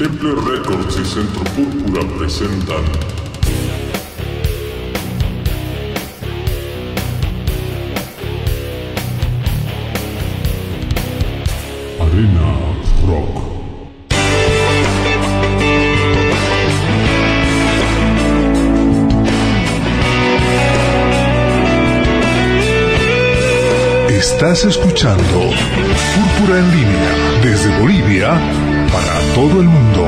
Temple Records y Centro Púrpura presentan Arena Rock. Estás escuchando Púrpura en línea desde Bolivia para todo el mundo.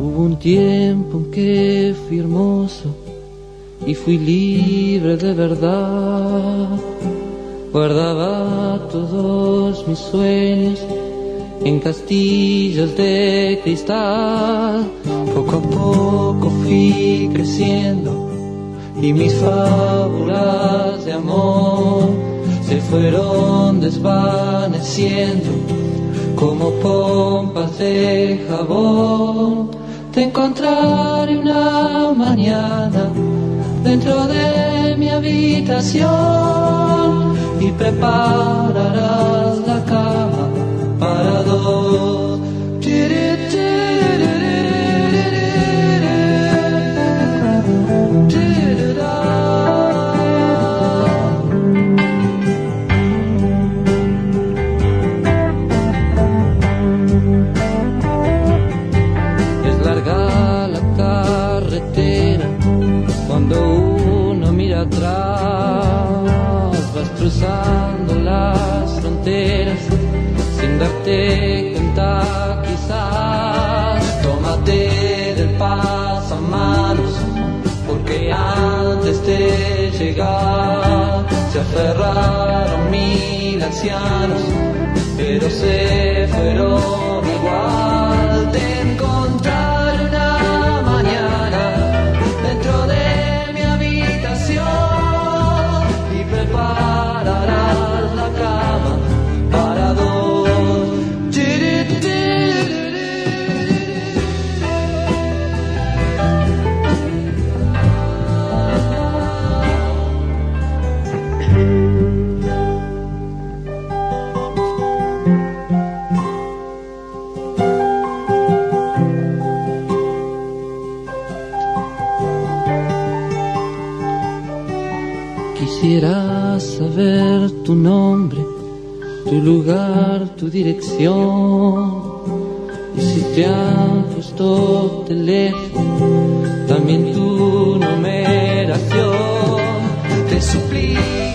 Hubo un tiempo en que fui hermoso y fui libre de verdad. Guardaba todos mis sueños en castillos de cristal. Poco a poco fui creciendo y mis fábulas de amor se fueron desvaneciendo como pompas de jabón, te encontraré una mañana dentro de mi habitación y prepararás la cama para dos. tu dirección. Y si te han puesto de lejos, también tu numeración, te suplico.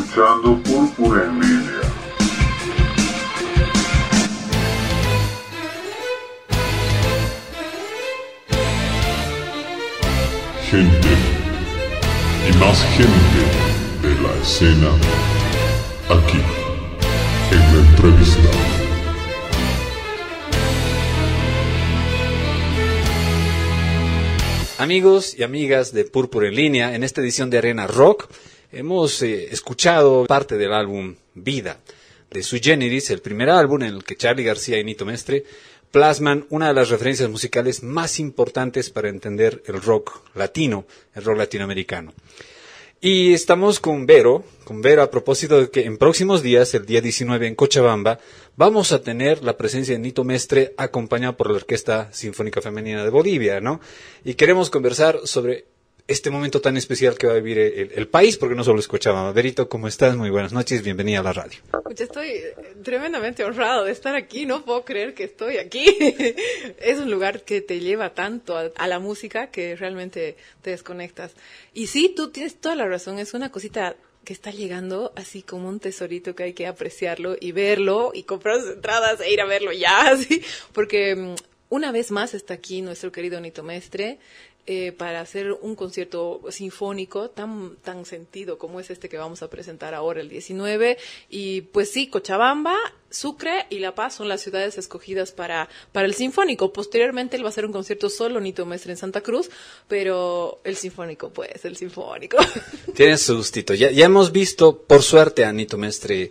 escuchando Púrpura en Línea. Gente y más gente de la escena aquí en la entrevista. Amigos y amigas de Púrpura en Línea, en esta edición de Arena Rock hemos eh, escuchado parte del álbum Vida de Su Generis, el primer álbum en el que Charlie García y Nito Mestre plasman una de las referencias musicales más importantes para entender el rock latino, el rock latinoamericano. Y estamos con Vero, con Vero a propósito de que en próximos días, el día 19 en Cochabamba, vamos a tener la presencia de Nito Mestre acompañado por la Orquesta Sinfónica Femenina de Bolivia, ¿no? Y queremos conversar sobre este momento tan especial que va a vivir el, país, porque no solo escuchaba Maderito, ¿cómo estás? Muy buenas noches, bienvenida a la radio. estoy eh, tremendamente honrado de estar aquí, no puedo creer que estoy aquí. es un lugar que te lleva tanto a, la música que realmente te desconectas. Y sí, tú tienes toda la razón, es una cosita que está llegando así como un tesorito que hay que apreciarlo y verlo y comprar sus entradas e ir a verlo ya, así, porque mm, una vez más está aquí nuestro querido Nito Mestre, eh, para hacer un concierto sinfónico tan, tan sentido como es este que vamos a presentar ahora el 19. Y pues sí, Cochabamba, Sucre y La Paz son las ciudades escogidas para, para el sinfónico. Posteriormente él va a hacer un concierto solo, Nito Mestre, en Santa Cruz, pero el sinfónico, pues, el sinfónico. Tiene su Ya, ya hemos visto, por suerte, a Nito Mestre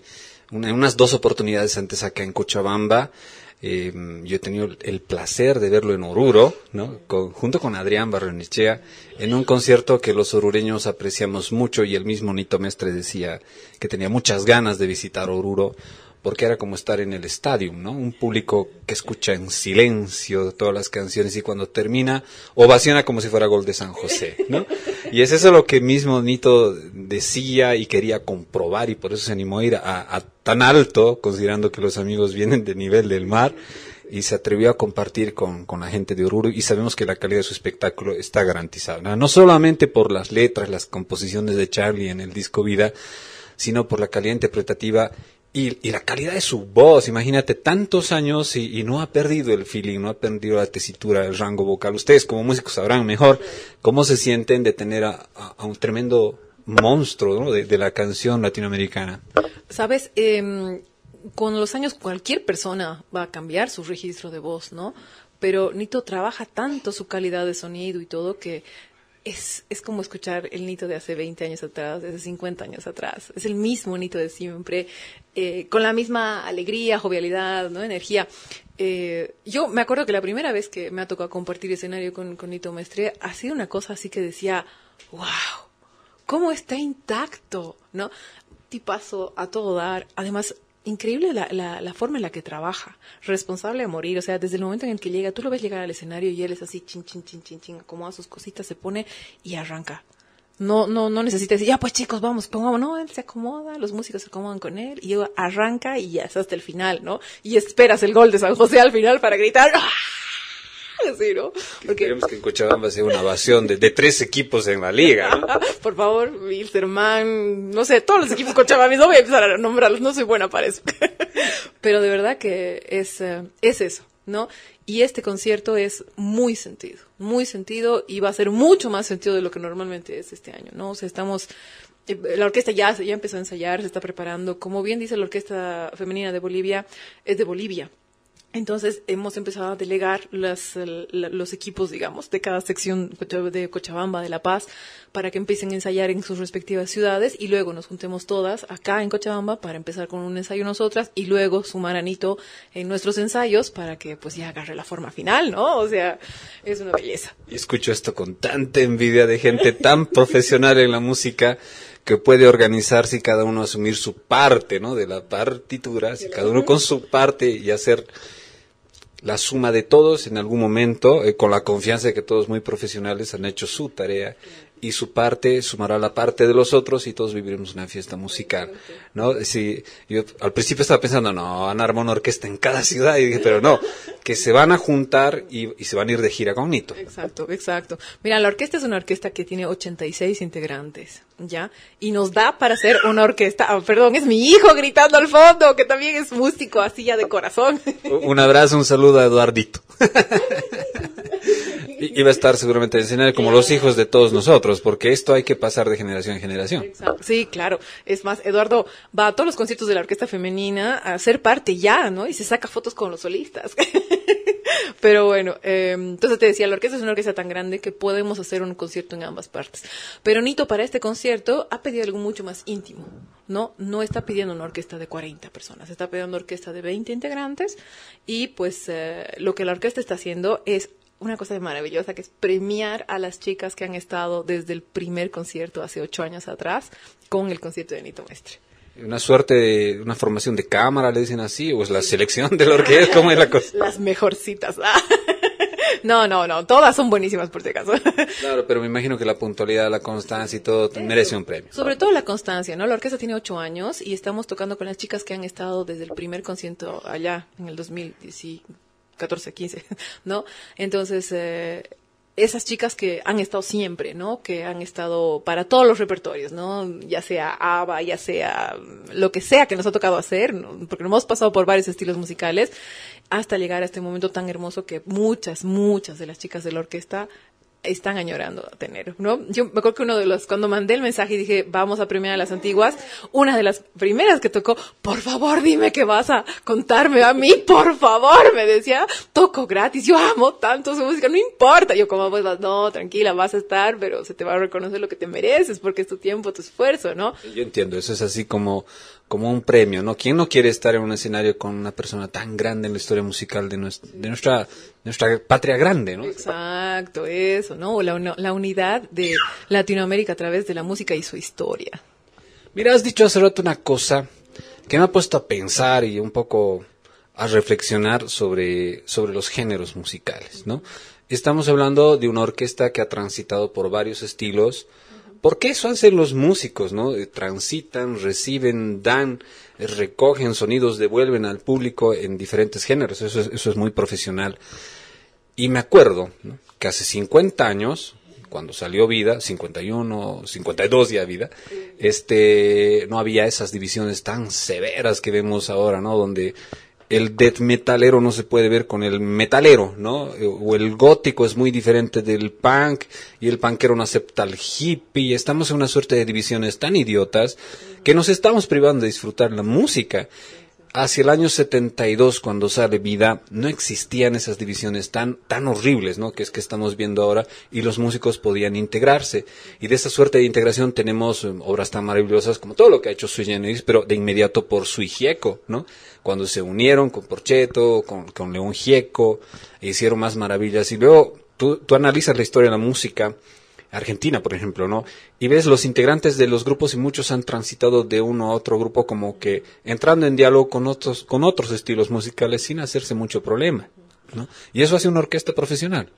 en unas dos oportunidades antes acá en Cochabamba. Eh, yo he tenido el placer de verlo en Oruro, ¿no? junto con Adrián Barrenechea, en un concierto que los orureños apreciamos mucho y el mismo Nito Mestre decía que tenía muchas ganas de visitar Oruro porque era como estar en el estadio, ¿no? Un público que escucha en silencio todas las canciones y cuando termina ovaciona como si fuera gol de San José, ¿no? Y es eso lo que mismo Nito decía y quería comprobar y por eso se animó a ir a, tan alto, considerando que los amigos vienen de nivel del mar y se atrevió a compartir con, la gente de Oruro y sabemos que la calidad de su espectáculo está garantizada. No solamente por las letras, las composiciones de Charlie en el disco Vida, sino por la calidad interpretativa y, la calidad de su voz, imagínate, tantos años y, no ha perdido el feeling, no ha perdido la tesitura, el rango vocal. Ustedes como músicos sabrán mejor cómo se sienten de tener a, un tremendo monstruo de, la canción latinoamericana. Sabes, em, con los años cualquier persona va a cambiar su registro de voz, ¿no? Pero Nito trabaja tanto su calidad de sonido y todo que es, como escuchar el Nito de hace 20 años atrás, de hace 50 años atrás. Es el mismo Nito de siempre, eh, con la misma alegría, jovialidad, ¿no? energía. Eh, yo me acuerdo que la primera vez que me ha tocado compartir escenario con, con Nito Mestre ha sido una cosa así que decía, wow, cómo está intacto, ¿no? paso a todo dar. Además, increíble la, la, forma en la que trabaja, responsable a morir, o sea, desde el momento en el que llega, tú lo ves llegar al escenario y él es así, chin, chin, chin, chin, chin, acomoda sus cositas, se pone y arranca. No, no, no necesita decir, ya pues chicos, vamos, pongamos, no, él se acomoda, los músicos se acomodan con él, y arranca y ya es hasta el final, ¿no? Y esperas el gol de San José al final para gritar, ¡ah! Queremos Porque... que en Cochabamba sea una ovación de, tres equipos en la liga, Por favor, Wilstermann, no sé, todos los equipos de Cochabamba, no voy a empezar a nombrarlos, no soy buena para eso. Pero de verdad que es, eh, es eso, ¿no? Y este concierto es muy sentido, muy sentido y va a ser mucho más sentido de lo que normalmente es este año, ¿no? O sea, estamos eh, la orquesta ya, ya empezó a ensayar, se está preparando. Como bien dice la Orquesta Femenina de Bolivia, es de Bolivia. Entonces hemos empezado a delegar los equipos, digamos, de cada sección de Cochabamba, de La Paz, para que empiecen a ensayar en sus respectivas ciudades y luego nos juntemos todas acá en Cochabamba para empezar con un ensayo nosotras y luego sumar a en nuestros ensayos para que pues ya agarre la forma final, ¿no? O sea, es una belleza. Y escucho esto con tanta envidia de gente tan profesional en la música que puede organizarse y cada uno asumir su parte, ¿no? De la partitura, si cada uno con su parte y hacer la suma de todos en algún momento, eh, con la confianza de que todos muy profesionales han hecho su tarea y su parte sumará la parte de los otros y todos viviremos una fiesta musical, ¿no? yo al principio estaba pensando, no, van a armar una orquesta en cada ciudad y dije, pero no, que se van a juntar y, se van a ir de gira con Nito. Exacto, exacto. Mira, la orquesta es una orquesta que tiene 86 integrantes, ¿ya? Y nos da para hacer una orquesta, ah, perdón, es mi hijo gritando al fondo, que también es músico, así ya de corazón. Un abrazo, un saludo a Eduardito. Y, a estar seguramente en el escenario como los hijos de todos nosotros, porque esto hay que pasar de generación en generación. Sí, claro. Es más, Eduardo va a todos los conciertos de la orquesta femenina a ser parte ya, ¿no? Y se saca fotos con los solistas. Pero bueno, eh, entonces te decía, la orquesta es una orquesta tan grande que podemos hacer un concierto en ambas partes. Pero Nito para este concierto ha pedido algo mucho más íntimo, ¿no? No está pidiendo una orquesta de 40 personas, está pidiendo una orquesta de 20 integrantes y pues eh, lo que la orquesta está haciendo es una cosa maravillosa que es premiar a las chicas que han estado desde el primer concierto hace ocho años atrás con el concierto de Nito Maestre. Una suerte de una formación de cámara, le dicen así, o es la selección de la orquesta, ¿cómo es la cosa? Las mejorcitas. No, no, no, todas son buenísimas por si acaso. Claro, pero me imagino que la puntualidad, la constancia y todo eh, merece un premio. Sobre todo la constancia, ¿no? La orquesta tiene ocho años y estamos tocando con las chicas que han estado desde el primer concierto allá en el 2017 14, 15, ¿no? Entonces, eh, esas chicas que han estado siempre, ¿no? Que han estado para todos los repertorios, ¿no? Ya sea ABBA, ya sea mm, lo que sea que nos ha tocado hacer, ¿no? porque hemos pasado por varios estilos musicales hasta llegar a este momento tan hermoso que muchas, muchas de las chicas de la orquesta están añorando tener, ¿no? Yo me acuerdo que uno de los, cuando mandé el mensaje y dije, vamos a Primera a las antiguas, una de las primeras que tocó, por favor dime que vas a contarme a mí, por favor, me decía, toco gratis, yo amo tanto su música, no importa. Yo como, pues, no, tranquila, vas a estar, pero se te va a reconocer lo que te mereces, porque es tu tiempo, tu esfuerzo, ¿no? Yo entiendo, eso es así como, como un premio, ¿no? ¿Quién no quiere estar en un escenario con una persona tan grande en la historia musical de, nuestra, de nuestra, nuestra patria grande, ¿no? Exacto, eso, ¿no? La, la unidad de Latinoamérica a través de la música y su historia. Mira, has dicho hace rato una cosa que me ha puesto a pensar y un poco a reflexionar sobre, sobre los géneros musicales, ¿no? Estamos hablando de una orquesta que ha transitado por varios estilos, porque eso hacen los músicos, ¿no? Eh, transitan, reciben, dan, eh, recogen sonidos, devuelven al público en diferentes géneros. Eso es, muy profesional. Y me acuerdo que hace 50 años, cuando salió Vida, 51, 52 ya Vida, este, no había esas divisiones tan severas que vemos ahora, ¿no? Donde el death metalero no se puede ver con el metalero, ¿no? Eh, o el gótico es muy diferente del punk y el punkero no acepta al hippie. Estamos en una suerte de divisiones tan idiotas que nos estamos privando de disfrutar la música hacia el año 72, cuando sale Vida, no existían esas divisiones tan, tan horribles, ¿no? Que es que estamos viendo ahora, y los músicos podían integrarse. Y de esa suerte de integración tenemos eh, obras tan maravillosas como todo lo que ha hecho Sui pero de inmediato por Sui Gieco, ¿no? Cuando se unieron con Porcheto, con, León Gieco, e hicieron más maravillas. Y luego tú, tú analizas la historia de la música, Argentina, por ejemplo, ¿no? Y ves los integrantes de los grupos y muchos han transitado de uno a otro grupo como que entrando en diálogo con otros, con otros estilos musicales sin hacerse mucho problema. ¿no? Y eso hace una orquesta profesional.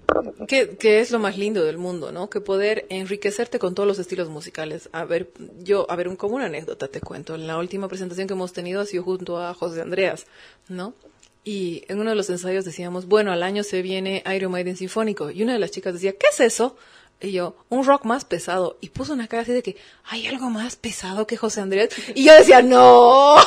Que, es lo más lindo del mundo, ¿no? Que poder enriquecerte con todos los estilos musicales. A ver, yo, a ver, un, como una anécdota te cuento. En la última presentación que hemos tenido ha sido junto a José Andreas, ¿no? Y en uno de los ensayos decíamos, bueno, al año se viene Iron Maiden Sinfónico. Y una de las chicas decía, ¿qué es eso? Y yo, un rock más pesado. Y puso una cara así de que, ¿hay algo más pesado que José Andrés? Y yo decía, no,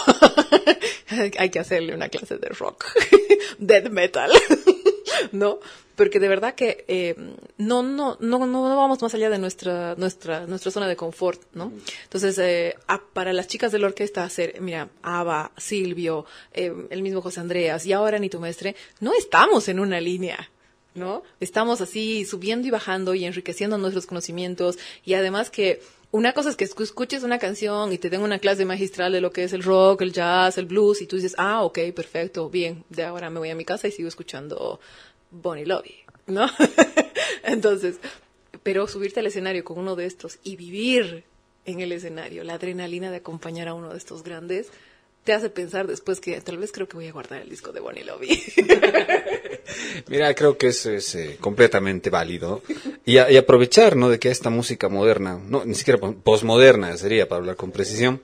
hay que hacerle una clase de rock, Dead metal, ¿no? Porque de verdad que eh, no, no, no, no vamos más allá de nuestra, nuestra, nuestra zona de confort, ¿no? Entonces, eh, para las chicas de la orquesta hacer, mira, Ava, Silvio, eh, el mismo José Andrés, y ahora ni tu maestre, no estamos en una línea ¿no? Estamos así subiendo y bajando y enriqueciendo nuestros conocimientos y además que una cosa es que escuches una canción y te den una clase magistral de lo que es el rock, el jazz, el blues y tú dices, ah, ok, perfecto, bien, de ahora me voy a mi casa y sigo escuchando Bonnie Lobby, ¿no? Entonces, pero subirte al escenario con uno de estos y vivir en el escenario, la adrenalina de acompañar a uno de estos grandes, te hace pensar después que tal vez creo que voy a guardar el disco de Bonnie Lobby. Mira, creo que eso es eh, completamente válido. Y, y, aprovechar, ¿no? De que esta música moderna, no, ni siquiera posmoderna sería para hablar con precisión,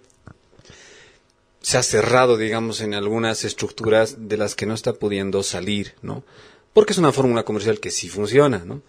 se ha cerrado, digamos, en algunas estructuras de las que no está pudiendo salir, ¿no? Porque es una fórmula comercial que sí funciona, ¿no?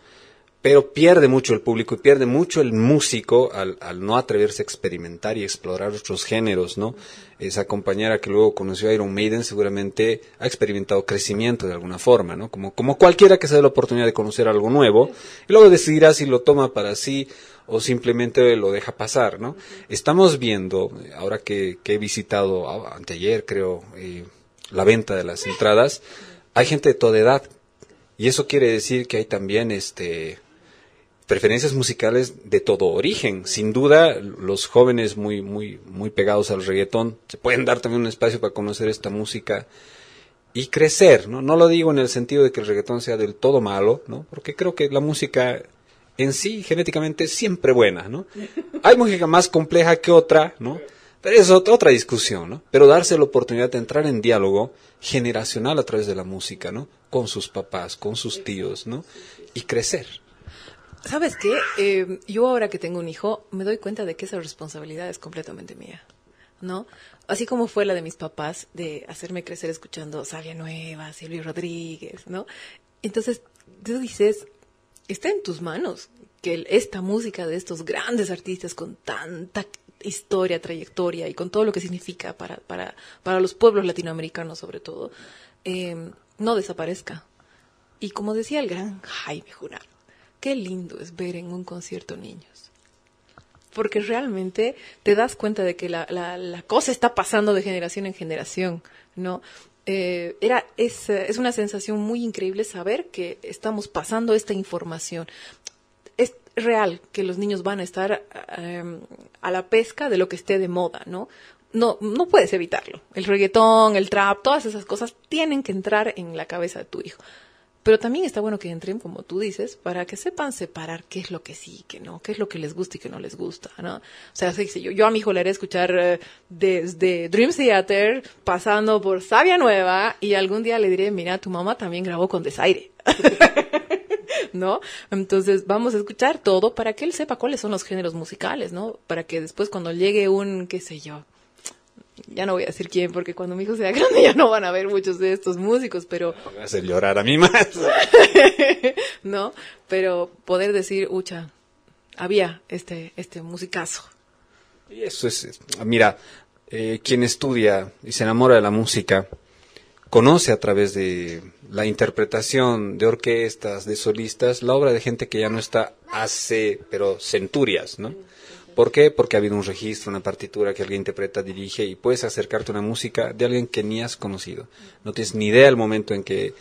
pero pierde mucho el público y pierde mucho el músico al, no atreverse a experimentar y explorar otros géneros, ¿no? Esa compañera que luego conoció a Iron Maiden seguramente ha experimentado crecimiento de alguna forma, ¿no? Como, como cualquiera que se dé la oportunidad de conocer algo nuevo y luego decidirá si lo toma para sí o simplemente lo deja pasar, ¿no? Estamos viendo, ahora que, he visitado anteayer, creo, eh, la venta de las entradas, hay gente de toda edad y eso quiere decir que hay también este preferencias musicales de todo origen. Sin duda, los jóvenes muy, muy, muy pegados al reggaetón se pueden dar también un espacio para conocer esta música y crecer, ¿no? No lo digo en el sentido de que el reggaetón sea del todo malo, ¿no? Porque creo que la música en sí, genéticamente, es siempre buena, ¿no? Hay música más compleja que otra, ¿no? Pero es otra discusión, ¿no? Pero darse la oportunidad de entrar en diálogo generacional a través de la música, ¿no? Con sus papás, con sus tíos, ¿no? Y crecer. ¿Sabes qué? Em, yo ahora que tengo un hijo, me doy cuenta de que esa responsabilidad es completamente mía, ¿no? Así como fue la de mis papás, de hacerme crecer escuchando Sabia Nueva, Silvio Rodríguez, ¿no? Entonces, tú dices, está en tus manos que esta música de estos grandes artistas con tanta historia, trayectoria y con todo lo que significa para, para, para los pueblos latinoamericanos sobre todo, em, no desaparezca. Y como decía el gran Jaime Junar, qué lindo es ver en un concierto niños. Porque realmente te das cuenta de que la, cosa está pasando de generación en generación, ¿no? Eh, era, es, una sensación muy increíble saber que estamos pasando esta información. Es real que los niños van a estar em, a la pesca de lo que esté de moda, ¿no? No, no puedes evitarlo. El reggaetón, el trap, todas esas cosas tienen que entrar en la cabeza de tu hijo. Pero también está bueno que entren, como tú dices, para que sepan separar qué es lo que sí y qué no, qué es lo que les gusta y qué no les gusta, ¿no? O sea, yo, a mi hijo le haré escuchar eh, desde Dream Theater, pasando por Sabia Nueva, y algún día le diré, mira, tu mamá también grabó con Desaire. ¿no? Entonces vamos a escuchar todo para que él sepa cuáles son los géneros musicales, ¿no? Para que después cuando llegue un, qué sé yo, ya no voy a decir quién, porque cuando mi hijo sea grande ya no van a ver muchos de estos músicos, pero... Van a hacer llorar a mí más. no, pero poder decir, ucha, había este, este musicazo. Y eso es, mira, eh, quien estudia y se enamora de la música, conoce a través de la interpretación de orquestas, de solistas, la obra de gente que ya no está hace, pero centurias, ¿no? ¿Por qué? Porque ha habido un registro, una partitura que alguien interpreta, dirige y puedes acercarte a una música de alguien que ni has conocido. No tienes ni idea del momento en que,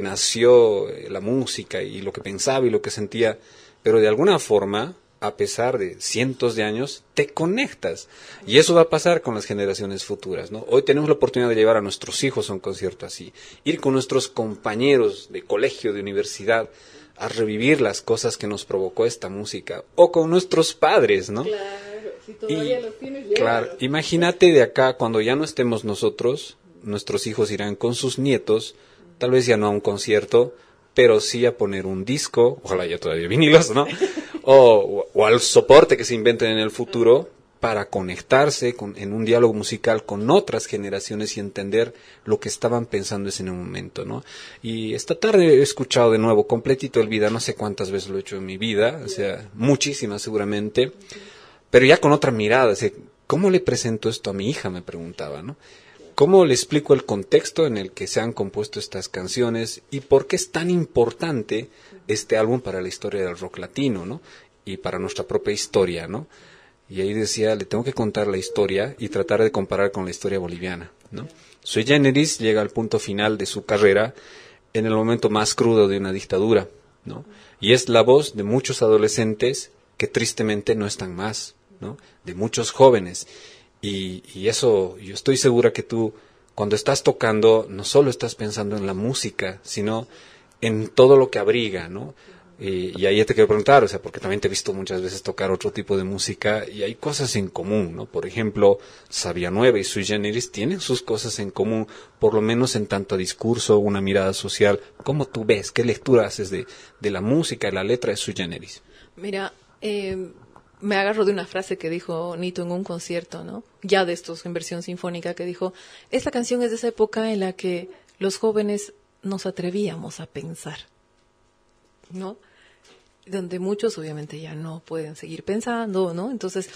nació eh, la música y lo que pensaba y lo que sentía, pero de alguna forma a pesar de cientos de años, te conectas. Y eso va a pasar con las generaciones futuras, Hoy tenemos la oportunidad de llevar a nuestros hijos a un concierto así, ir con nuestros compañeros de colegio, de universidad, a revivir las cosas que nos provocó esta música o con nuestros padres, ¿no? Claro, si todavía Claro, imagínate de acá cuando ya no estemos nosotros, nuestros hijos irán con sus nietos, tal vez ya no a un concierto, pero sí a poner un disco, ojalá ya todavía vinilos, ¿no? O, o, al soporte que se inventen en el futuro para conectarse en un diálogo musical con otras generaciones y entender lo que estaban pensando en ese momento, ¿no? Y esta tarde he escuchado de nuevo completito el vida, no sé cuántas veces lo he hecho en mi vida, o sea, muchísimas seguramente, pero ya con otra mirada, ¿cómo le presento esto a mi hija? Me preguntaba, ¿no? ¿Cómo le explico el contexto en el que se han compuesto estas canciones y por qué es tan importante este álbum para la historia del rock latino, ¿no? Y para nuestra propia historia, ¿no? y ahí decía, le tengo que contar la historia y tratar de comparar con la historia boliviana, ¿no? Sui Generis llega al punto final de su carrera en el momento más crudo de una dictadura, ¿no? Y es la voz de muchos adolescentes que tristemente no están más, ¿no? De muchos jóvenes. Y, y eso, yo estoy segura que tú, cuando estás tocando, no solo estás pensando en la música, sino en todo lo que abriga, ¿no? Eh, y ahí te quiero preguntar, o sea, porque también te he visto muchas veces tocar otro tipo de música y hay cosas en común, ¿no? Por ejemplo, Sabia Nueva y Sui Generis tienen sus cosas en común, por lo menos en tanto discurso, una mirada social. ¿Cómo tú ves? ¿Qué lectura haces de, de la música y la letra de Sui Generis? Mira, em, me agarro de una frase que dijo Nito en un concierto, ¿no? Ya de estos en versión sinfónica, que dijo, esta canción es de esa época en la que los jóvenes nos atrevíamos a pensar. ¿No? donde muchos obviamente ya no pueden seguir pensando, ¿no? Entonces,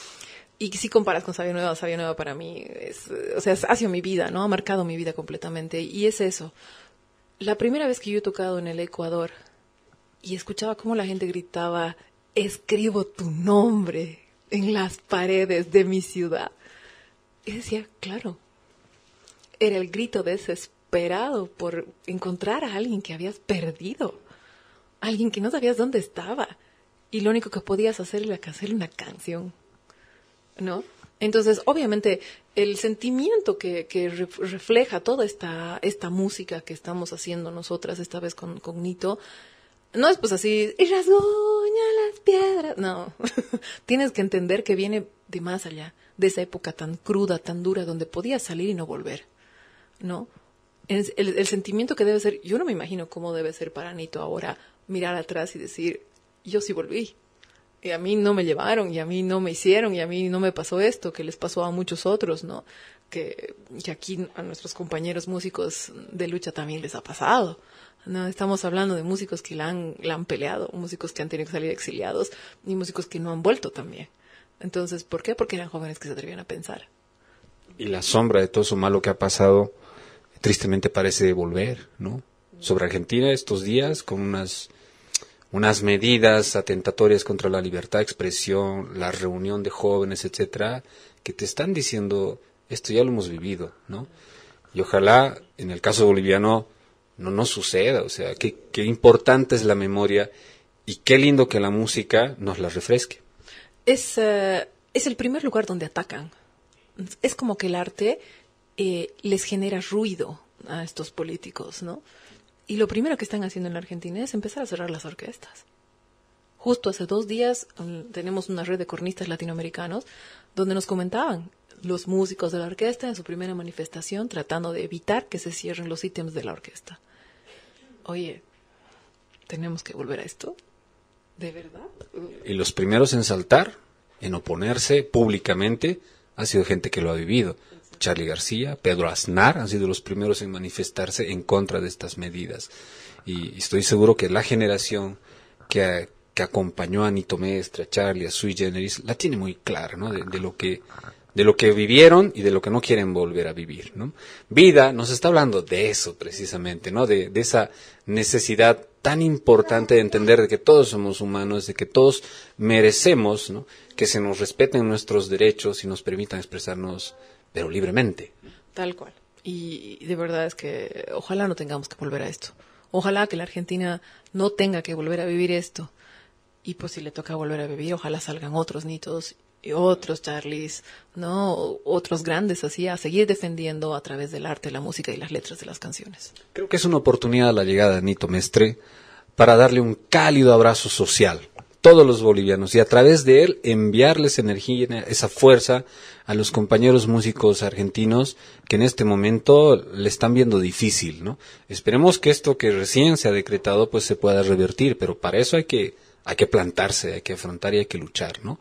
y si comparas con Sabia Nueva, Sabia Nueva para mí es, o sea, ha sido mi vida, ¿no? Ha marcado mi vida completamente. Y es eso. La primera vez que yo he tocado en el Ecuador y escuchaba cómo la gente gritaba, escribo tu nombre en las paredes de mi ciudad. Y decía, claro, era el grito desesperado por encontrar a alguien que habías perdido alguien que no sabías dónde estaba y lo único que podías hacer era hacerle una canción, ¿no? Entonces, obviamente, el sentimiento que, refleja toda esta, esta música que estamos haciendo nosotras esta vez con, cognito Nito, no es pues así, y rasguña las piedras. No, tienes que entender que viene de más allá, de esa época tan cruda, tan dura, donde podías salir y no volver, ¿no? el, sentimiento que debe ser, yo no me imagino cómo debe ser para Nito ahora mirar atrás y decir, yo sí volví, y a mí no me llevaron, y a mí no me hicieron, y a mí no me pasó esto, que les pasó a muchos otros, ¿no? Que, que aquí a nuestros compañeros músicos de lucha también les ha pasado. No, estamos hablando de músicos que la han, han peleado, músicos que han tenido que salir exiliados y músicos que no han vuelto también. Entonces, ¿por qué? Porque eran jóvenes que se atrevían a pensar. Y la sombra de todo eso malo que ha pasado, tristemente parece volver, ¿no? Sobre Argentina estos días con unas unas medidas atentatorias contra la libertad de expresión, la reunión de jóvenes, etcétera, que te están diciendo esto ya lo hemos vivido, ¿no? Y ojalá en el caso boliviano no nos suceda, o sea, qué, importante es la memoria y qué lindo que la música nos la refresque. Es, eh, es el primer lugar donde atacan. Es como que el arte eh, les genera ruido a estos políticos, ¿no? Y lo primero que están haciendo en la Argentina es empezar a cerrar las orquestas. Justo hace dos días mm, tenemos una red de cornistas latinoamericanos donde nos comentaban los músicos de la orquesta en su primera manifestación tratando de evitar que se cierren los ítems de la orquesta. Oye, ¿tenemos que volver a esto? ¿De verdad? Y los primeros en saltar, en oponerse públicamente, ha sido gente que lo ha vivido. Charlie García, Pedro Aznar han sido los primeros en manifestarse en contra de estas medidas. Y estoy seguro que la generación que, acompañó a Nito Mestre, a Charlie, a Sui Generis, la tiene muy clara, De, de, lo que de lo que vivieron y de lo que no quieren volver a vivir, ¿no? Vida nos está hablando de eso precisamente, ¿no? De, de esa necesidad tan importante de entender de que todos somos humanos, de que todos merecemos, ¿no? Que se nos respeten nuestros derechos y nos permitan expresarnos pero libremente. Tal cual. Y de verdad es que ojalá no tengamos que volver a esto. Ojalá que la Argentina no tenga que volver a vivir esto. Y pues si le toca volver a vivir, ojalá salgan otros nitos y otros Charlies, ¿no? Otros grandes así, a seguir defendiendo a través del arte, la música y las letras de las canciones. Creo que es una oportunidad la llegada de Nito Mestre para darle un cálido abrazo social todos los bolivianos y a través de él enviarles energía, esa fuerza a los compañeros músicos argentinos que en este momento le están viendo difícil, ¿no? Esperemos que esto que recién se ha decretado pues se pueda revertir, pero para eso hay que hay que plantarse, hay que afrontar y hay que luchar, ¿no?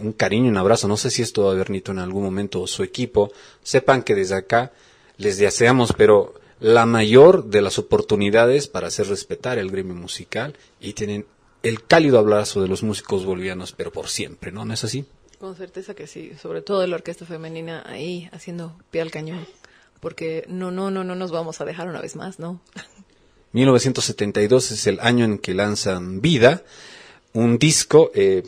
Un cariño, un abrazo, no sé si esto va Nito en algún momento o su equipo, sepan que desde acá les deseamos, pero la mayor de las oportunidades para hacer respetar el gremio musical y tienen el cálido abrazo de los músicos bolivianos, pero por siempre, ¿no? ¿No es así? Con certeza que sí, sobre todo de la orquesta femenina ahí haciendo pie al cañón, porque no, no, no, no nos vamos a dejar una vez más, ¿no? 1972 es el año en que lanzan Vida, un disco eh,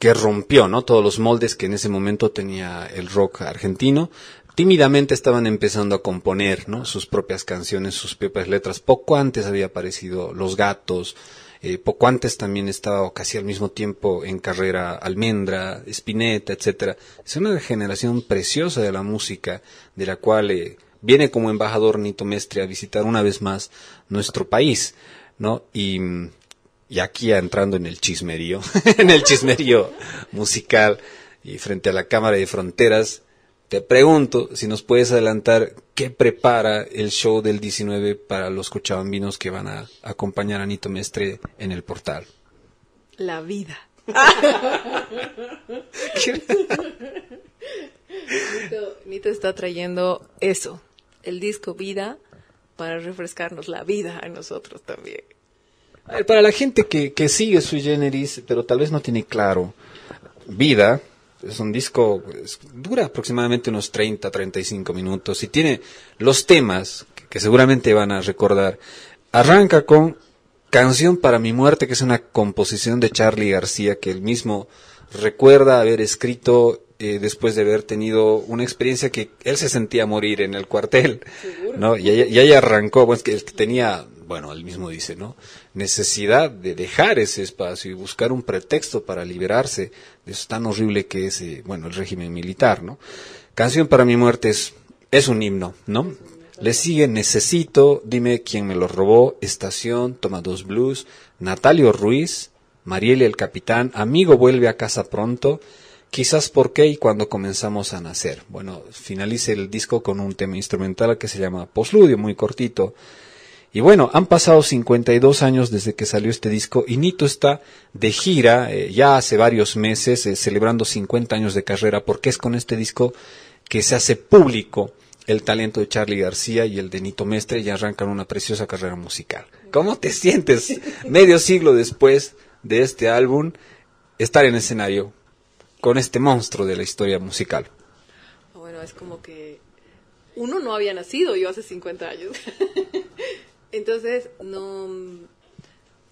que rompió, ¿no? Todos los moldes que en ese momento tenía el rock argentino, tímidamente estaban empezando a componer ¿no? sus propias canciones, sus propias letras. Poco antes había aparecido Los Gatos, eh, poco antes también estaba casi al mismo tiempo en carrera Almendra, Spinetta, etcétera. Es una generación preciosa de la música, de la cual eh, viene como embajador Nito Mestre a visitar una vez más nuestro país, ¿no? Y, y aquí entrando en el chismerío, en el chismerío musical y frente a la Cámara de Fronteras, te pregunto si nos puedes adelantar qué prepara el show del 19 para los cochabambinos que van a acompañar a Nito Mestre en el portal. La vida. Nito, está trayendo eso, el disco Vida, para refrescarnos la vida a nosotros también. para la gente que, que sigue su generis, pero tal vez no tiene claro, Vida es un disco, pues, dura aproximadamente unos 30, 35 minutos y tiene los temas que, seguramente van a recordar. Arranca con Canción para mi muerte, que es una composición de Charlie García que él mismo recuerda haber escrito eh, después de haber tenido una experiencia que él se sentía morir en el cuartel, ¿no? Y ahí, arrancó, pues que, que tenía, bueno, él mismo dice, ¿no? necesidad de dejar ese espacio y buscar un pretexto para liberarse de eso tan horrible que es, eh, bueno, el régimen militar, ¿no? Canción para mi muerte es, es un himno, ¿no? Le sigue Necesito, Dime quién me lo robó, Estación, Toma dos Blues, Natalio Ruiz, Mariel el Capitán, Amigo vuelve a casa pronto, Quizás por qué y cuando comenzamos a nacer. Bueno, finalice el disco con un tema instrumental que se llama Posludio, muy cortito, y bueno, han pasado 52 años desde que salió este disco y Nito está de gira eh, ya hace varios meses eh, celebrando 50 años de carrera porque es con este disco que se hace público el talento de Charlie García y el de Nito Mestre y arrancan una preciosa carrera musical. ¿Cómo te sientes medio siglo después de este álbum estar en escenario con este monstruo de la historia musical? Bueno, es como que uno no había nacido yo hace 50 años. Entonces, no,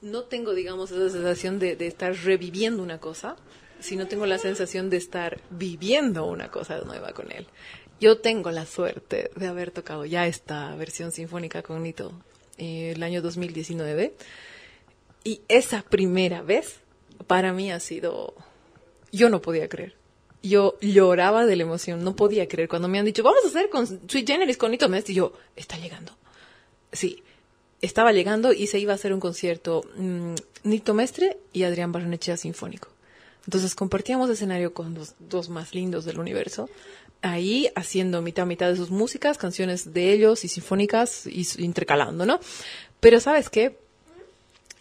no tengo, digamos, esa sensación de, estar reviviendo una cosa, sino tengo la sensación de estar viviendo una cosa nueva con él. Yo tengo la suerte de haber tocado ya esta versión sinfónica con Nito eh, el año 2019 y esa primera vez para mí ha sido, yo no podía creer. Yo lloraba de la emoción, no podía creer. Cuando me han dicho, vamos a hacer con Sweet Generis con Nito y yo, está llegando. Sí, estaba llegando y se iba a hacer un concierto mmm, Nito Mestre y Adrián Barnechea Sinfónico. Entonces compartíamos escenario con los dos más lindos del universo, ahí haciendo mitad a mitad de sus músicas, canciones de ellos y sinfónicas y intercalando, ¿no? Pero sabes qué,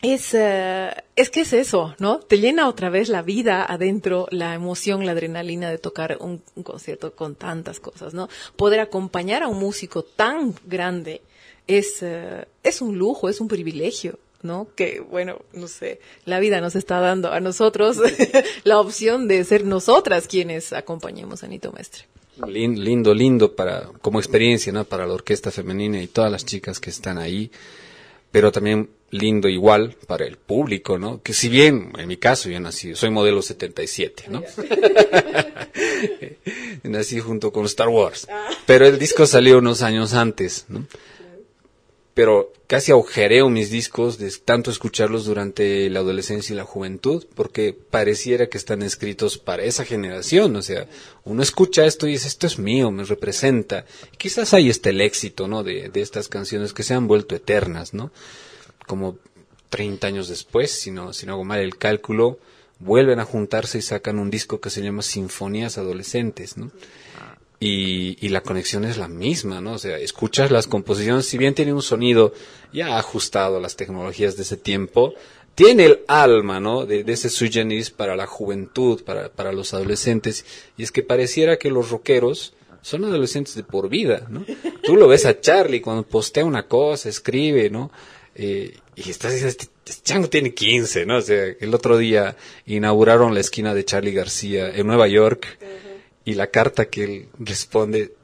es, eh, es que es eso, ¿no? Te llena otra vez la vida adentro, la emoción, la adrenalina de tocar un concierto con tantas cosas, ¿no? Poder acompañar a un músico tan grande es, eh, es un lujo, es un privilegio. ¿no? Que bueno, no sé, la vida nos está dando a nosotros la opción de ser nosotras quienes acompañemos a Nito Mestre. Lindo, lindo para, como experiencia, ¿no? Para la orquesta femenina y todas las chicas que están ahí, pero también lindo igual para el público, ¿no? Que si bien, en mi caso, yo nací, soy modelo 77, ¿no? nací junto con Star Wars, pero el disco salió unos años antes, ¿no? pero casi agujereo mis discos de tanto escucharlos durante la adolescencia y la juventud, porque pareciera que están escritos para esa generación, o sea, uno escucha esto y dice, esto es mío, me representa. Quizás ahí está el éxito, ¿no? De, de estas canciones que se han vuelto eternas, ¿no? Como 30 años después, si no, si no hago mal el cálculo, vuelven a juntarse y sacan un disco que se llama Sinfonías Adolescentes, ¿no? Y, la conexión es la misma, ¿no? O sea, escuchas las composiciones, si bien tiene un sonido ya ajustado a las tecnologías de ese tiempo, tiene el alma, ¿no? De, ese sui para la juventud, para, para los adolescentes. Y es que pareciera que los rockeros son adolescentes de por vida, ¿no? Tú lo ves a Charlie cuando postea una cosa, escribe, ¿no? Eh, y estás diciendo, este, este chango tiene 15, ¿no? O sea, el otro día inauguraron la esquina de Charlie García en Nueva York. Y la carta que él responde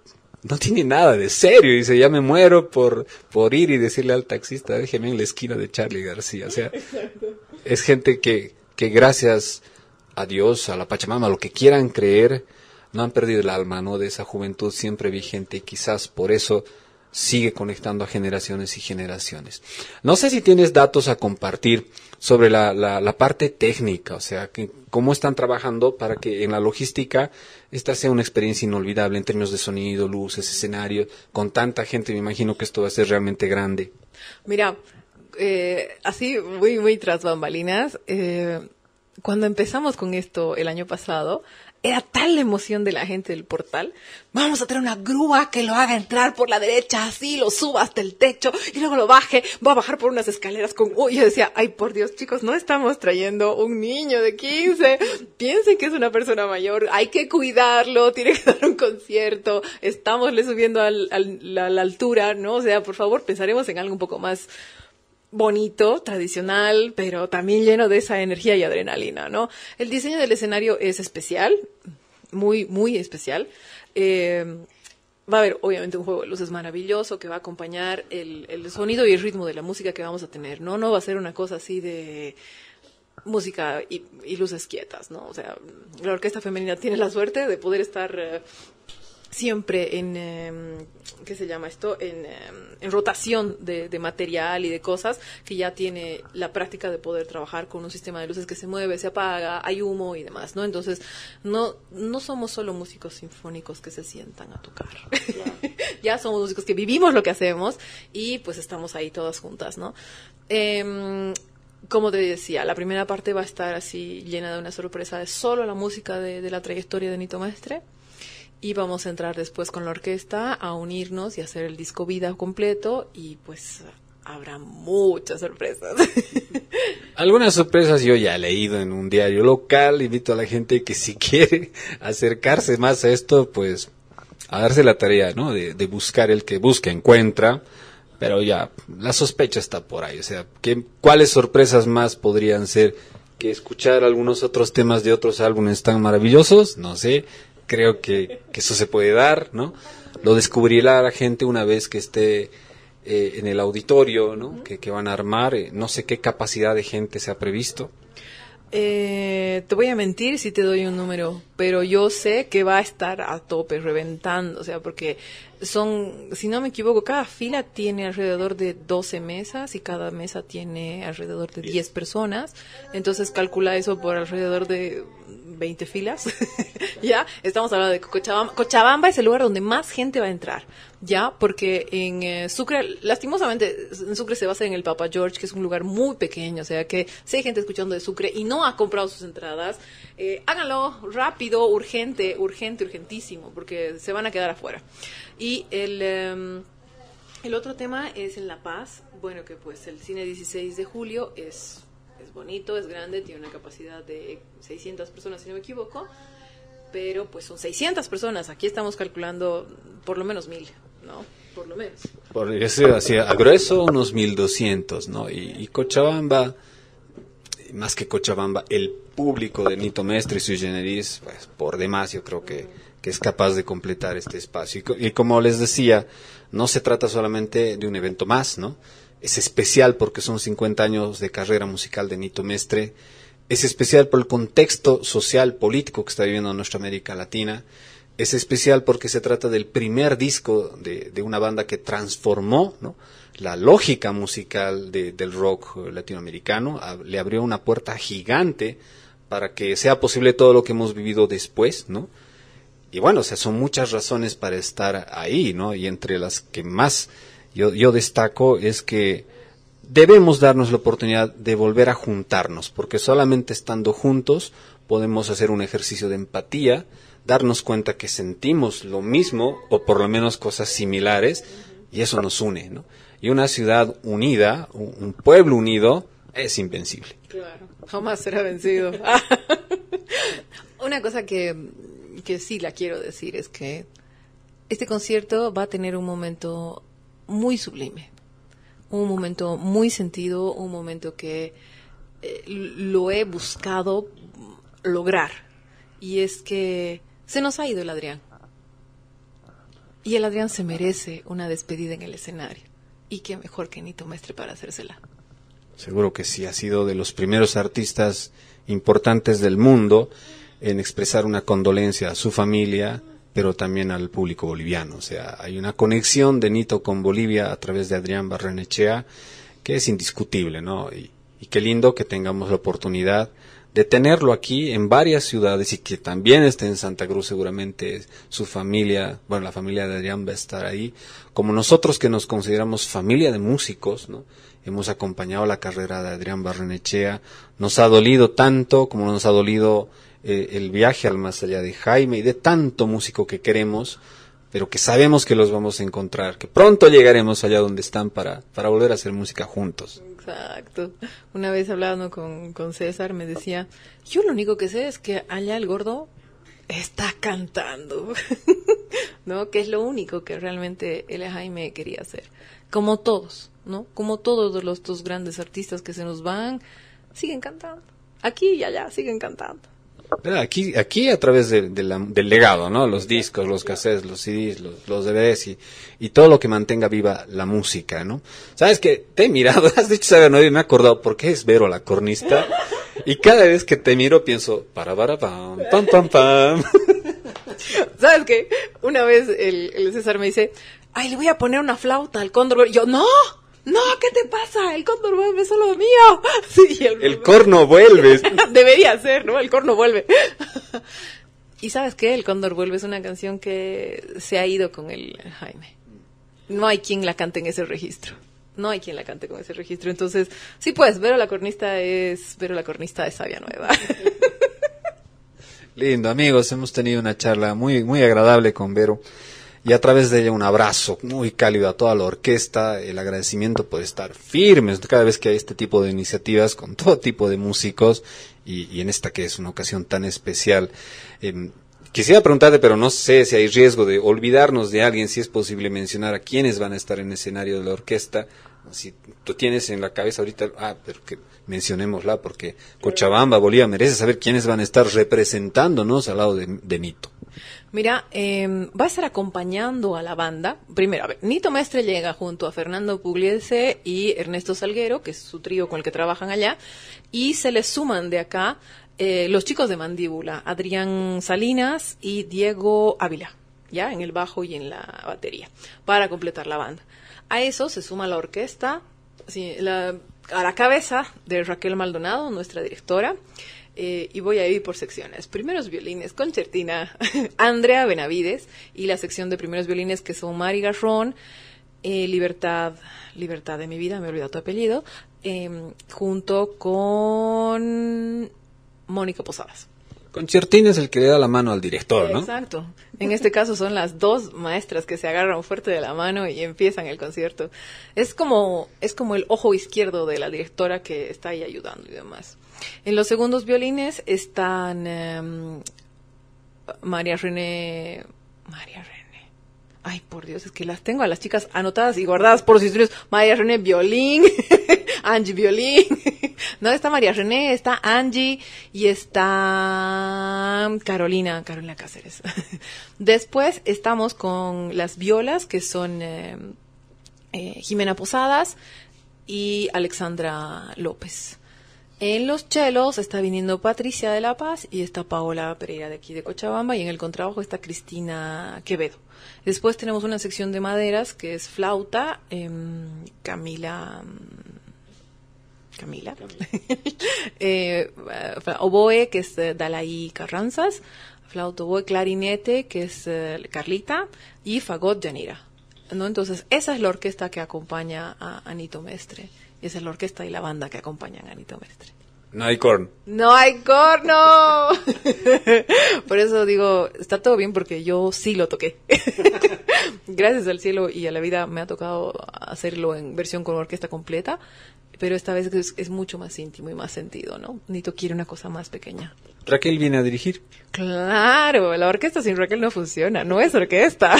no tiene nada de serio. Dice, ya me muero por, por ir y decirle al taxista, déjeme en la esquina de Charlie García. O sea, es gente que, que gracias a Dios, a la Pachamama, a lo que quieran creer, no han perdido el alma, ¿no? De esa juventud siempre vigente y quizás por eso sigue conectando a generaciones y generaciones. No sé si tienes datos a compartir sobre la, la, parte técnica, o sea, que, cómo están trabajando para que en la logística esta sea una experiencia inolvidable en términos de sonido, luces, escenario, con tanta gente, me imagino que esto va a ser realmente grande. Mira, eh, así, muy, muy tras bambalinas, eh, cuando empezamos con esto el año pasado, era tal la emoción de la gente del portal. Vamos a tener una grúa que lo haga entrar por la derecha, así, lo suba hasta el techo y luego lo baje. Va a bajar por unas escaleras con... Uy, yo decía, ay, por Dios, chicos, no estamos trayendo un niño de 15. Piensen que es una persona mayor. Hay que cuidarlo, tiene que dar un concierto. Estamos subiendo a al, la altura, ¿no? O sea, por favor, pensaremos en algo un poco más bonito, tradicional, pero también lleno de esa energía y adrenalina, ¿no? El diseño del escenario es especial, muy, muy especial. Em, va a haber obviamente un juego de luces maravilloso que va a acompañar el, sonido y el ritmo de la música que vamos a tener, ¿no? No va a ser una cosa así de música y, luces quietas, ¿no? O sea, la orquesta femenina tiene la suerte de poder estar... Eh, siempre en, em, ¿qué se llama esto? En, em, rotación de, material y de cosas, que ya tiene la práctica de poder trabajar con un sistema de luces que se mueve, se apaga, hay humo y demás, ¿no? Entonces, no, no somos solo músicos sinfónicos que se sientan a tocar. ya somos músicos que vivimos lo que hacemos y pues estamos ahí todas juntas, ¿no? Em, como te decía, la primera parte va a estar así llena de una sorpresa de solo la música de la trayectoria de Nito Maestre y vamos a entrar después con la orquesta a unirnos y hacer el disco vida completo y pues habrá muchas sorpresas. Algunas sorpresas yo ya he leído en un diario local, invito a la gente que si quiere acercarse más a esto, pues a darse la tarea, ¿no? De, buscar el que busca, encuentra, pero ya, la sospecha está por ahí, o sea, ¿qué, ¿cuáles sorpresas más podrían ser? que escuchar algunos otros temas de otros álbumes tan maravillosos, no sé, creo que, eso se puede dar, ¿no? Lo descubrirá la gente una vez que esté eh, en el auditorio, ¿no? Que, que van a armar, eh, no sé qué capacidad de gente se ha previsto. Eh, te voy a mentir si te doy un número, pero yo sé que va a estar a tope, reventando, o sea, porque son, si no me equivoco, cada fila tiene alrededor de 12 mesas y cada mesa tiene alrededor de 10, personas. Entonces calcula eso por alrededor de 20 filas. ya, estamos hablando de Cochabamba. Cochabamba es el lugar donde más gente va a entrar. Ya, porque en eh, Sucre, lastimosamente, en Sucre se basa en el Papa George, que es un lugar muy pequeño. O sea que si hay gente escuchando de Sucre y no ha comprado sus entradas, eh, háganlo rápido, urgente, urgente, urgentísimo, porque se van a quedar afuera. Y em, el, otro tema es en La Paz. Bueno, que pues el cine 16 de julio es, es bonito, es grande, tiene una capacidad de 600 personas, si no me equivoco. Pero pues son 600 personas. Aquí estamos calculando por lo menos mil, ¿no? Por lo menos. Por eso, hacia a grueso, unos 1200, ¿no? y, Cochabamba más que Cochabamba, el público de Nito Mestre y su generis, pues por demás, yo creo que que es capaz de completar este espacio. Y, como les decía, no se trata solamente de un evento más, ¿no? Es especial porque son 50 años de carrera musical de Nito Mestre. Es especial por el contexto social, político que está viviendo nuestra América Latina. Es especial porque se trata del primer disco de, una banda que transformó ¿no? la lógica musical del rock latinoamericano. le abrió una puerta gigante para que sea posible todo lo que hemos vivido después, ¿no? y bueno, o sea, son muchas razones para estar ahí, ¿no? Y entre las que más yo, yo destaco es que debemos darnos la oportunidad de volver a juntarnos, porque solamente estando juntos podemos hacer un ejercicio de empatía, darnos cuenta que sentimos lo mismo o por lo menos cosas similares y eso nos une, ¿no? Y una ciudad unida, un pueblo unido, es invencible. Claro, jamás será vencido. una cosa que que sí la quiero decir es que este concierto va a tener un momento muy sublime, un momento muy sentido, un momento que eh, lo he buscado lograr. Y es que se nos ha ido el Adrián. Y el Adrián se merece una despedida en el escenario. Y qué mejor que Nito Mestre para hacérsela. Seguro que sí, ha sido de los primeros artistas importantes del mundo en expresar una condolencia a su familia, pero también al público boliviano. O sea, hay una conexión de Nito con Bolivia a través de Adrián Barrenechea que es indiscutible, ¿no? Y, qué lindo que tengamos la oportunidad de tenerlo aquí en varias ciudades y que también esté en Santa Cruz seguramente su familia, bueno, la familia de Adrián va a estar ahí, como nosotros que nos consideramos familia de músicos, ¿no? Hemos acompañado la carrera de Adrián Barrenechea, nos ha dolido tanto como nos ha dolido eh, el viaje al más allá de Jaime y de tanto músico que queremos, pero que sabemos que los vamos a encontrar, que pronto llegaremos allá donde están para, para volver a hacer música juntos. Exacto. Una vez hablando con, César me decía, yo lo único que sé es que allá el gordo está cantando, ¿no? Que es lo único que realmente el Jaime quería hacer. Como todos, ¿no? Como todos los, dos grandes artistas que se nos van, siguen cantando. Aquí y allá siguen cantando. Aquí, aquí a través del legado, ¿no? Los discos, los cassettes, los CDs, los, DVDs y, todo lo que mantenga viva la música, ¿no? Sabes que te he mirado, has dicho ¿sabes? no, me he acordado, ¿por qué es Vero la cornista? Y cada vez que te miro pienso, para, para, pam, pam, pam, pam. ¿Sabes qué? Una vez el, César me dice, ay, le voy a poner una flauta al cóndor. yo, no, no, ¿qué te pasa? El cóndor vuelve, solo mío. Sí, el, corno vuelve. Debería ser, ¿no? El corno vuelve. y sabes qué, El cóndor vuelve es una canción que se ha ido con el Jaime. No hay quien la cante en ese registro. No hay quien la cante con ese registro. Entonces, sí, pues, Vero la Cornista es, Vero la Cornista es sabia nueva. Lindo, amigos, hemos tenido una charla muy, muy agradable con Vero y a través de ella un abrazo muy cálido a toda la orquesta, el agradecimiento por estar firmes cada vez que hay este tipo de iniciativas con todo tipo de músicos y, en esta que es una ocasión tan especial. Em, quisiera preguntarte, pero no sé si hay riesgo de olvidarnos de alguien, si es posible mencionar a quiénes van a estar en el escenario de la orquesta. Si tú tienes en la cabeza ahorita, ah, pero que mencionémosla porque Cochabamba, Bolivia merece saber quiénes van a estar representándonos al lado de, de Nito. Mira, em, va a estar acompañando a la banda. Primero, a ver, Nito Mestre llega junto a Fernando Pugliese y Ernesto Salguero, que es su trío con el que trabajan allá, y se les suman de acá eh, los chicos de Mandíbula, Adrián Salinas y Diego Ávila, ya en el bajo y en la batería, para completar la banda. A eso se suma la orquesta, a la cabeza de Raquel Maldonado, nuestra directora. Eh, y voy a ir por secciones. Primeros violines, concertina, Andrea Benavides y la sección de primeros violines que son Mari Garrón, eh, Libertad, Libertad de mi vida, me he olvidado tu apellido, em, junto con Mónica Posadas. Concertina es el que le da la mano al director, ¿no? Exacto. En este caso son las dos maestras que se agarran fuerte de la mano y empiezan el concierto. Es como, es como el ojo izquierdo de la directora que está ahí ayudando y demás. En los segundos violines están em, María René. María René. Ay, por Dios, es que las tengo a las chicas anotadas y guardadas por sus estudios. María René Violín, Angie Violín. no, está María René, está Angie y está Carolina, Carolina Cáceres. Después estamos con las violas, que son em, eh, Jimena Posadas y Alexandra López. En los chelos está viniendo Patricia de La Paz y está Paola Pereira de aquí de Cochabamba y en el contrabajo está Cristina Quevedo. Después tenemos una sección de maderas que es flauta, em, Camila... Mm, Camila. Eh, oboe, que es eh, Dalai Carranzas, flauta oboe, clarinete, que es eh, Carlita, y fagot Janira. ¿no? Entonces, esa es la orquesta que acompaña a Anito Mestre es la orquesta y la banda que acompañan a Nito Mestre. No hay corn. No hay corno. Por eso digo, está todo bien porque yo sí lo toqué. Gracias al cielo y a la vida me ha tocado hacerlo en versión con orquesta completa pero esta vez es, mucho más íntimo y más sentido, ¿no? Nito quiere una cosa más pequeña. ¿Raquel viene a dirigir? Claro, la orquesta sin Raquel no funciona, no es orquesta.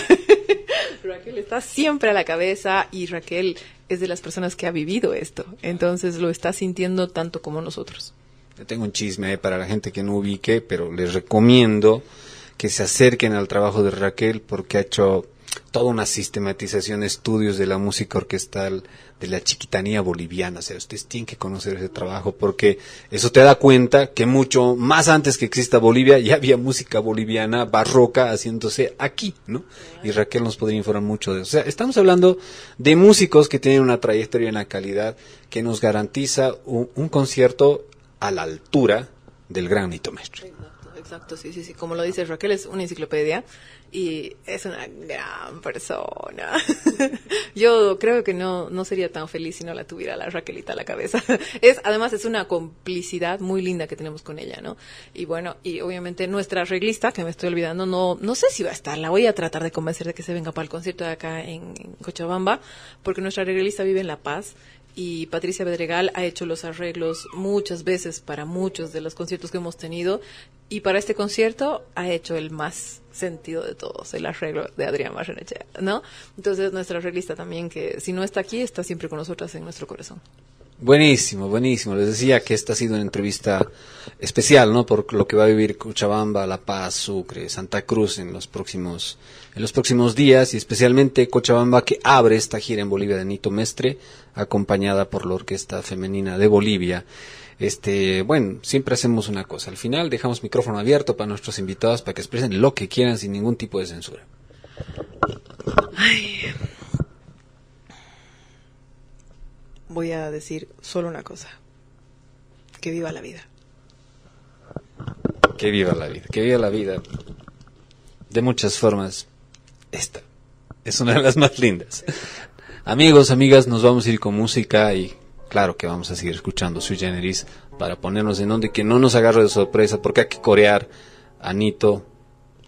Raquel está siempre a la cabeza y Raquel es de las personas que ha vivido esto, entonces lo está sintiendo tanto como nosotros. Yo tengo un chisme para la gente que no ubique, pero les recomiendo que se acerquen al trabajo de Raquel porque ha hecho toda una sistematización, estudios de la música orquestal de la chiquitanía boliviana. O sea, ustedes tienen que conocer ese trabajo porque eso te da cuenta que mucho más antes que exista Bolivia ya había música boliviana barroca haciéndose aquí, ¿no? Y Raquel nos podría informar mucho de eso. O sea, estamos hablando de músicos que tienen una trayectoria en la calidad que nos garantiza un, concierto a la altura del gran Nito exacto, sí, sí, sí. Como lo dice Raquel, es una enciclopedia y es una gran persona. Yo creo que no, no sería tan feliz si no la tuviera la Raquelita a la cabeza. Es, además, es una complicidad muy linda que tenemos con ella, ¿no? Y bueno, y obviamente nuestra reglista, que me estoy olvidando, no, no sé si va a estar, la voy a tratar de convencer de que se venga para el concierto de acá en, Cochabamba, porque nuestra reglista vive en La Paz y Patricia Bedregal ha hecho los arreglos muchas veces para muchos de los conciertos que hemos tenido y para este concierto ha hecho el más sentido de todos, el arreglo de Adrián Barrenechea, ¿no? Entonces nuestra arreglista también que si no está aquí está siempre con nosotras en nuestro corazón. Buenísimo, buenísimo. Les decía que esta ha sido una entrevista especial, ¿no? Por lo que va a vivir Cochabamba, La Paz, Sucre, Santa Cruz en los próximos, en los próximos días y especialmente Cochabamba que abre esta gira en Bolivia de Nito Mestre, acompañada por la Orquesta Femenina de Bolivia. Este, bueno, siempre hacemos una cosa. Al final dejamos micrófono abierto para nuestros invitados para que expresen lo que quieran sin ningún tipo de censura. Ay. voy a decir solo una cosa. Que viva la vida. Que viva la vida, que viva la vida. De muchas formas. Esta es una de las más lindas. Amigos, amigas, nos vamos a ir con música y claro que vamos a seguir escuchando su generis para ponernos en donde que no nos agarre de sorpresa porque hay que corear Anito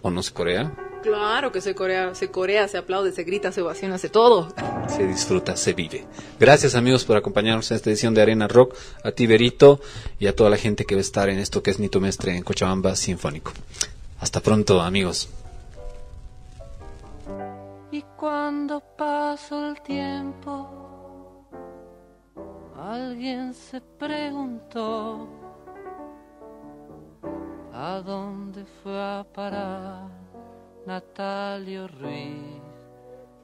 o no se corea. Claro que se corea, se corea, se aplaude, se grita, se ovaciona, se todo. Se disfruta, se vive. Gracias amigos por acompañarnos en esta edición de Arena Rock, a Tiberito y a toda la gente que va a estar en esto que es Nito en Cochabamba Sinfónico. Hasta pronto amigos. Y cuando pasó el tiempo, alguien se preguntó a dónde fue a parar Natalio Ruiz,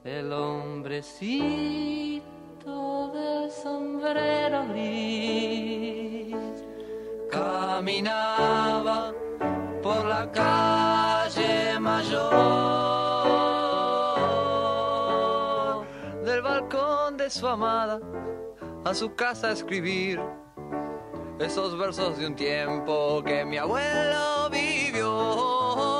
el hombrecito de sombrero gris, caminaba por la calle mayor del balcón de su amada a su casa a escribir esos versos de un tiempo que mi abuelo vivió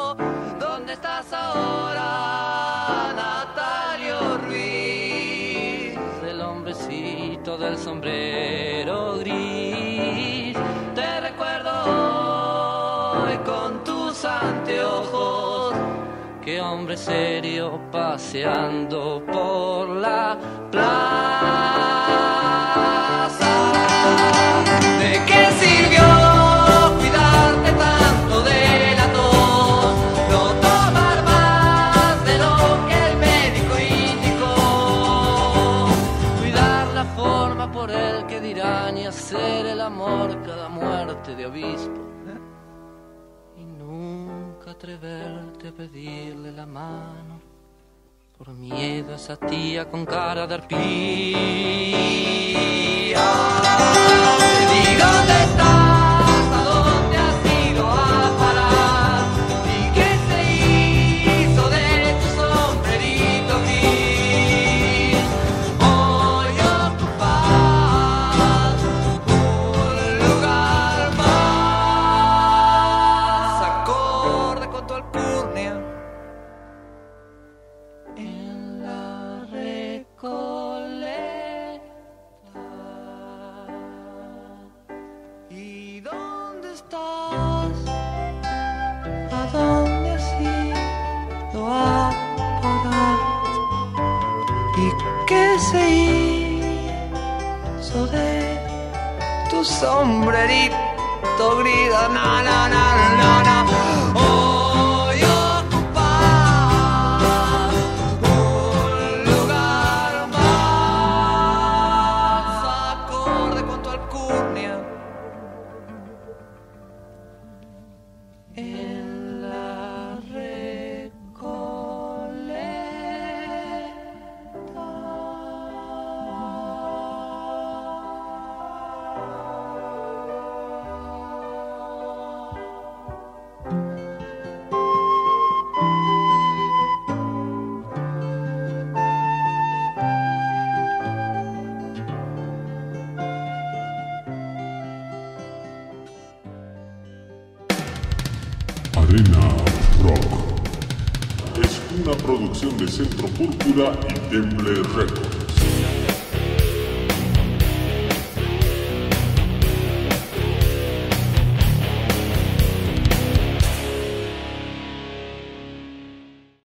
estás ahora, Natalio Ruiz? El hombrecito del sombrero gris. Te recuerdo hoy con tus anteojos. Qué hombre serio paseando por la plaza. de obispo y nunca atreverte a pedirle la mano por miedo a esa tía con cara de arpía. ¿Y dónde estás? ¿A dónde así lo a ¿Y qué se hizo de tu sombrerito gris? no, no, no.